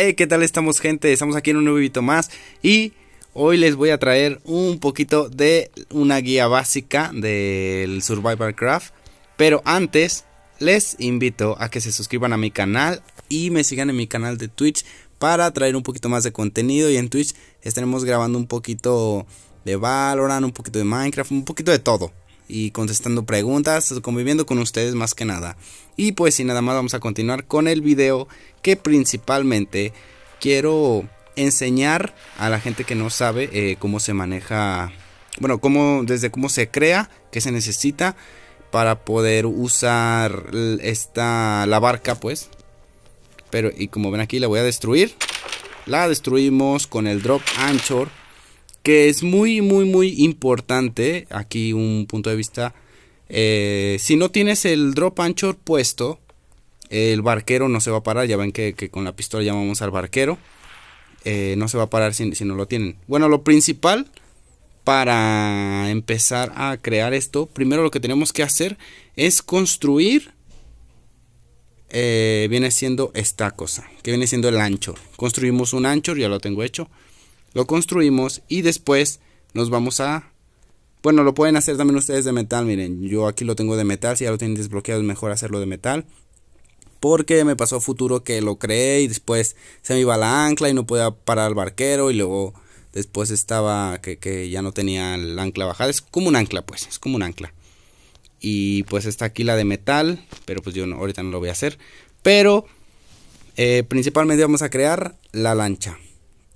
Hey, ¿qué tal estamos gente? Estamos aquí en un nuevo video más y hoy les voy a traer un poquito de una guía básica del Survivor Craft. Pero antes, les invito a que se suscriban a mi canal y me sigan en mi canal de Twitch para traer un poquito más de contenido. Y en Twitch estaremos grabando un poquito de Valorant, un poquito de Minecraft, un poquito de todo y contestando preguntas, conviviendo con ustedes más que nada. Y pues si nada más vamos a continuar con el video que principalmente quiero enseñar a la gente que no sabe eh, cómo se maneja, bueno, cómo, desde cómo se crea, qué se necesita para poder usar esta, la barca pues. Pero y como ven aquí la voy a destruir. La destruimos con el drop anchor que es muy, muy, muy importante. Aquí un punto de vista. Eh, si no tienes el drop anchor puesto, el barquero no se va a parar. Ya ven que, con la pistola llamamos al barquero. Eh, no se va a parar si, no lo tienen. Bueno, lo principal para empezar a crear esto, primero lo que tenemos que hacer es construir. Eh, viene siendo esta cosa, que viene siendo el ancho Construimos un anchor, ya lo tengo hecho lo construimos y después nos vamos a... Bueno, lo pueden hacer también ustedes de metal, miren, yo aquí lo tengo de metal, si ya lo tienen desbloqueado es mejor hacerlo de metal. Porque me pasó futuro que lo creé y después se me iba la ancla y no podía parar al barquero y luego después estaba que, ya no tenía el ancla bajada. Es como un ancla, pues, es como un ancla. Y pues está aquí la de metal, pero pues yo ahorita no lo voy a hacer. Pero eh, principalmente vamos a crear la lancha.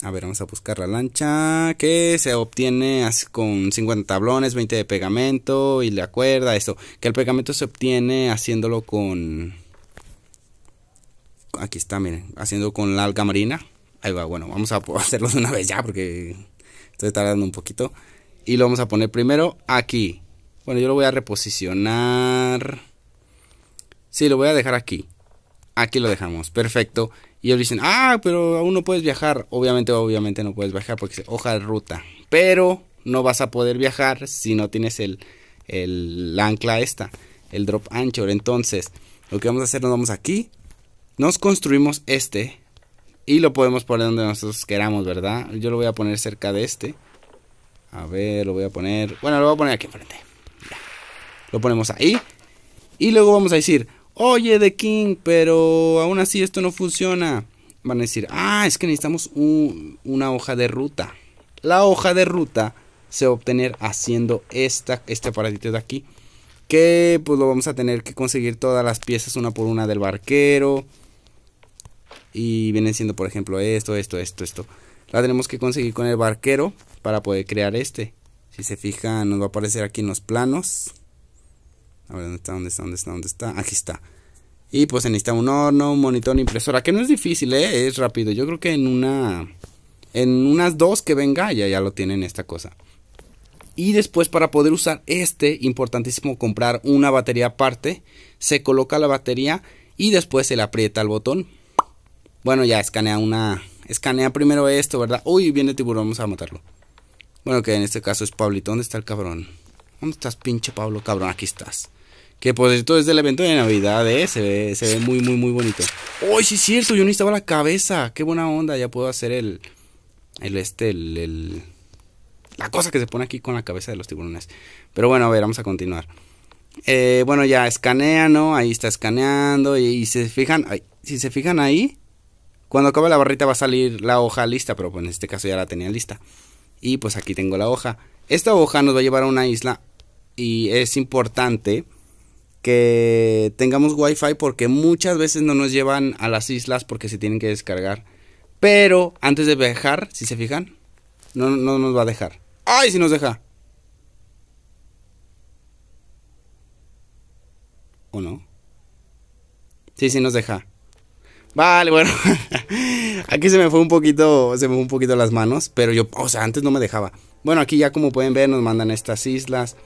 A ver, vamos a buscar la lancha que se obtiene con 50 tablones, 20 de pegamento y la cuerda, Esto Que el pegamento se obtiene haciéndolo con... Aquí está, miren, haciendo con la alga marina. Ahí va, bueno, vamos a hacerlo de una vez ya porque estoy tardando un poquito. Y lo vamos a poner primero aquí. Bueno, yo lo voy a reposicionar. Sí, lo voy a dejar aquí aquí lo dejamos, perfecto. Y ellos dicen, ah, pero aún no puedes viajar. Obviamente, obviamente no puedes viajar porque es hoja de ruta. Pero no vas a poder viajar si no tienes el, el ancla esta, el drop anchor. Entonces, lo que vamos a hacer, nos vamos aquí, nos construimos este y lo podemos poner donde nosotros queramos, ¿verdad? Yo lo voy a poner cerca de este. A ver, lo voy a poner, bueno, lo voy a poner aquí enfrente. Lo ponemos ahí y luego vamos a decir, oye The King, pero aún así esto no funciona. Van a decir, ah, es que necesitamos una hoja de ruta. La hoja de ruta se va a obtener haciendo esta, este aparatito de aquí. Que pues lo vamos a tener que conseguir todas las piezas una por una del barquero. Y vienen siendo, por ejemplo, esto, esto, esto, esto. La tenemos que conseguir con el barquero para poder crear este. Si se fijan, nos va a aparecer aquí en los planos. A ver, ¿dónde está? ¿Dónde está? ¿Dónde está? Aquí está. Y pues se necesita un horno, un monitor, una impresora, que no es difícil, ¿eh? es rápido. Yo creo que en una en unas dos que venga ya, ya lo tienen esta cosa. Y después para poder usar este, importantísimo comprar una batería aparte, se coloca la batería y después se le aprieta el botón. Bueno, ya escanea una escanea primero esto, ¿verdad? Uy, viene tiburón, vamos a matarlo. Bueno, que en este caso es Pablito. ¿Dónde está el cabrón? ¿Dónde estás, pinche Pablo? Cabrón, aquí estás. Que pues esto es del evento de Navidad, ¿eh? Se ve, muy, muy, muy bonito. ¡Uy, sí, sí El cierto! Yo necesitaba la cabeza. ¡Qué buena onda! Ya puedo hacer el... El este, el, La cosa que se pone aquí con la cabeza de los tiburones. Pero bueno, a ver, vamos a continuar. Eh, bueno, ya escanea, ¿no? Ahí está escaneando. Y, se fijan... si se fijan ahí... Cuando acabe la barrita va a salir la hoja lista, pero pues en este caso ya la tenía lista. Y pues aquí tengo la hoja. Esta hoja nos va a llevar a una isla y es importante que tengamos wifi porque muchas veces no nos llevan a las islas porque se tienen que descargar. Pero antes de viajar, si se fijan, no, no nos va a dejar. ¡Ay, si nos deja! ¿O no? Sí, sí nos deja. Vale, bueno. aquí se me fue un poquito, se me fue un poquito las manos, pero yo, o sea, antes no me dejaba. Bueno, aquí ya como pueden ver nos mandan estas islas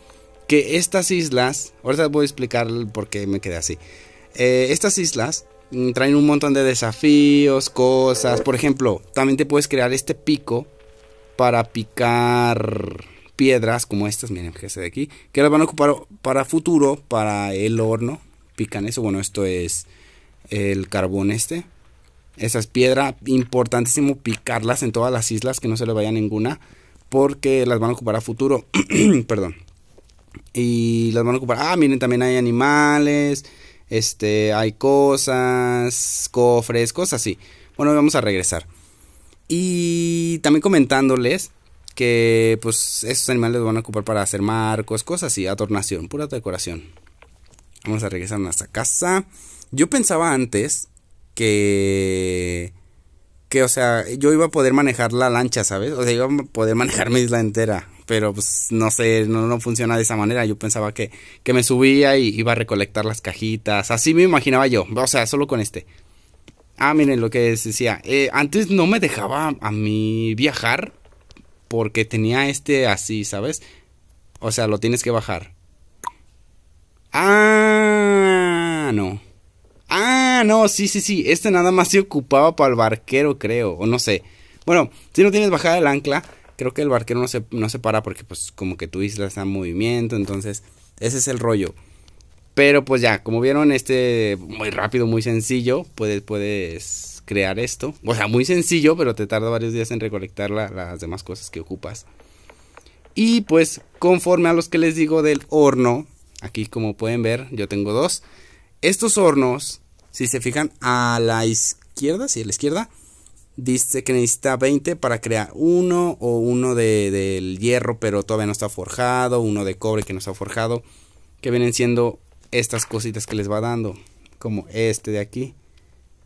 que estas islas, ahorita voy a explicar por qué me quedé así. Eh, estas islas mm, traen un montón de desafíos, cosas. Por ejemplo, también te puedes crear este pico para picar piedras como estas, miren, fíjense de aquí, que las van a ocupar para futuro, para el horno. Pican eso, bueno, esto es el carbón este. Esa es piedra, importantísimo picarlas en todas las islas, que no se le vaya ninguna, porque las van a ocupar a futuro. Perdón y las van a ocupar. Ah, miren, también hay animales, este, hay cosas, cofres, cosas así. Bueno, vamos a regresar. Y también comentándoles que pues estos animales los van a ocupar para hacer marcos, cosas así, adornación, pura decoración. Vamos a regresar a nuestra casa. Yo pensaba antes que que o sea, yo iba a poder manejar la lancha, ¿sabes? O sea, iba a poder manejar mi isla entera pero pues no sé, no, funciona de esa manera. Yo pensaba que, me subía y iba a recolectar las cajitas. Así me imaginaba yo, o sea, solo con este. Ah, miren lo que decía. Eh, antes no me dejaba a mí viajar porque tenía este así, ¿sabes? O sea, lo tienes que bajar. Ah, no. Ah, no, sí, sí, sí. Este nada más se ocupaba para el barquero, creo. O no sé. Bueno, si no tienes bajada el ancla, creo que el barquero no se, no para porque pues como que tu isla está en movimiento, entonces ese es el rollo. Pero pues ya, como vieron, este muy rápido, muy sencillo, puedes, puedes crear esto. O sea, muy sencillo, pero te tarda varios días en recolectar las demás cosas que ocupas. Y pues conforme a los que les digo del horno, aquí como pueden ver, yo tengo dos. Estos hornos, si se fijan a la izquierda, si a la izquierda, dice que necesita 20 para crear uno o uno de, del hierro pero todavía no está forjado, uno de cobre que no está forjado, que vienen siendo estas cositas que les va dando, como este de aquí,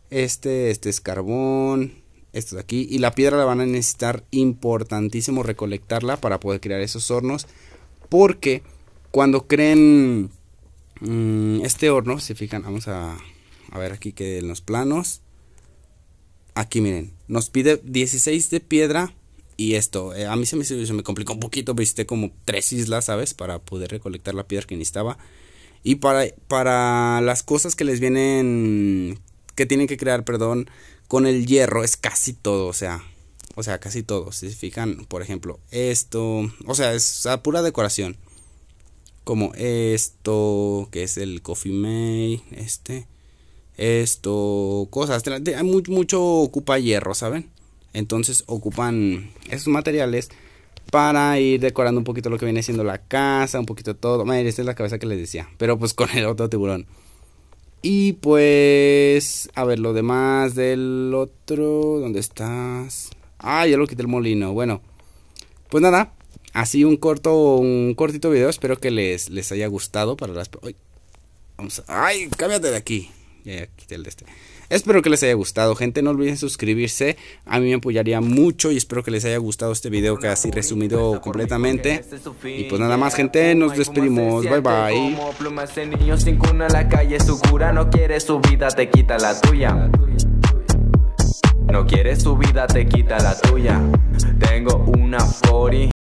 este, este es carbón, esto de aquí, y la piedra la van a necesitar importantísimo recolectarla para poder crear esos hornos, porque cuando creen mm, este horno, si fijan, vamos a, a ver aquí que en los planos, Aquí miren, nos pide 16 de piedra y esto. Eh, a mí se me, complicó un poquito, visité como tres islas, ¿sabes? Para poder recolectar la piedra que necesitaba. Y para, para las cosas que les vienen, que tienen que crear, perdón, con el hierro es casi todo, o sea, o sea, casi todo. Si se fijan, por ejemplo, esto, o sea, es pura decoración. Como esto, que es el Coffee May, este esto, cosas, mucho, mucho ocupa hierro, ¿saben? Entonces ocupan esos materiales para ir decorando un poquito lo que viene siendo la casa, un poquito todo. Madre, esta es la cabeza que les decía, pero pues con el otro tiburón. Y pues, a ver, lo demás del otro, ¿dónde estás? Ah, ya lo quité el molino. Bueno, pues nada, así un corto, un cortito video. Espero que les, les haya gustado para las... vamos ¡Ay! Cámbiate de aquí. Ya, este. Espero que les haya gustado, gente. No olviden suscribirse. A mí me apoyaría mucho y espero que les haya gustado este video casi resumido completamente. Este y pues nada más, gente. Nos despedimos. Bye bye. no quiere su vida, te quita la tuya. No quiere su vida, te quita la tuya. Tengo una